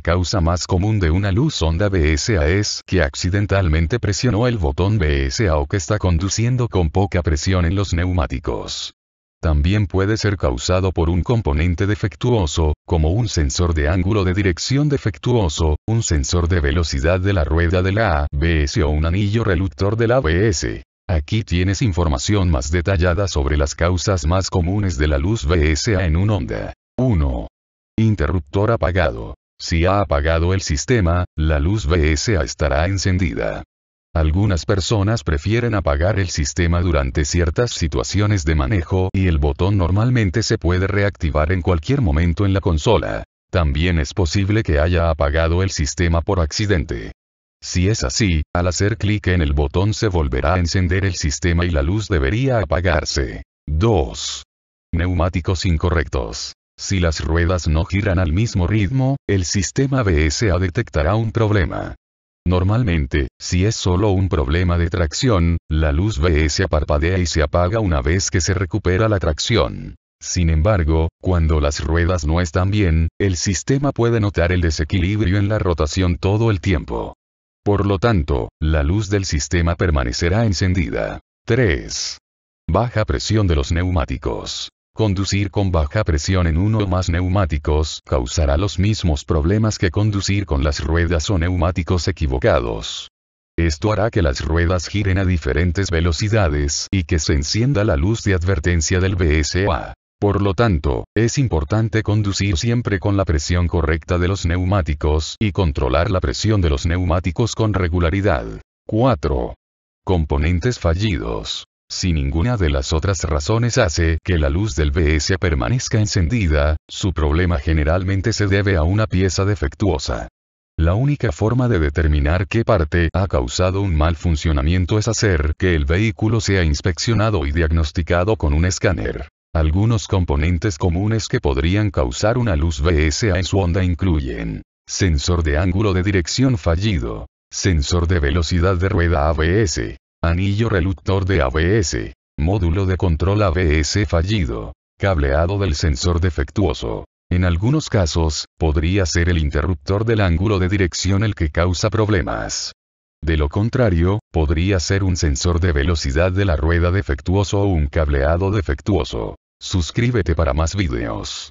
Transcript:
causa más común de una luz onda BSA es que accidentalmente presionó el botón BSA o que está conduciendo con poca presión en los neumáticos. También puede ser causado por un componente defectuoso, como un sensor de ángulo de dirección defectuoso, un sensor de velocidad de la rueda de la ABS o un anillo reluctor del ABS. Aquí tienes información más detallada sobre las causas más comunes de la luz BSA en un onda. 1. Interruptor apagado. Si ha apagado el sistema, la luz BSA estará encendida. Algunas personas prefieren apagar el sistema durante ciertas situaciones de manejo y el botón normalmente se puede reactivar en cualquier momento en la consola. También es posible que haya apagado el sistema por accidente. Si es así, al hacer clic en el botón se volverá a encender el sistema y la luz debería apagarse. 2. Neumáticos incorrectos. Si las ruedas no giran al mismo ritmo, el sistema BSA detectará un problema. Normalmente, si es solo un problema de tracción, la luz BSA parpadea y se apaga una vez que se recupera la tracción. Sin embargo, cuando las ruedas no están bien, el sistema puede notar el desequilibrio en la rotación todo el tiempo. Por lo tanto, la luz del sistema permanecerá encendida. 3. Baja presión de los neumáticos. Conducir con baja presión en uno o más neumáticos causará los mismos problemas que conducir con las ruedas o neumáticos equivocados. Esto hará que las ruedas giren a diferentes velocidades y que se encienda la luz de advertencia del BSA. Por lo tanto, es importante conducir siempre con la presión correcta de los neumáticos y controlar la presión de los neumáticos con regularidad. 4. Componentes fallidos. Si ninguna de las otras razones hace que la luz del BS permanezca encendida, su problema generalmente se debe a una pieza defectuosa. La única forma de determinar qué parte ha causado un mal funcionamiento es hacer que el vehículo sea inspeccionado y diagnosticado con un escáner. Algunos componentes comunes que podrían causar una luz BSA en su onda incluyen sensor de ángulo de dirección fallido, sensor de velocidad de rueda ABS, Anillo reluctor de ABS. Módulo de control ABS fallido. Cableado del sensor defectuoso. En algunos casos, podría ser el interruptor del ángulo de dirección el que causa problemas. De lo contrario, podría ser un sensor de velocidad de la rueda defectuoso o un cableado defectuoso. Suscríbete para más videos.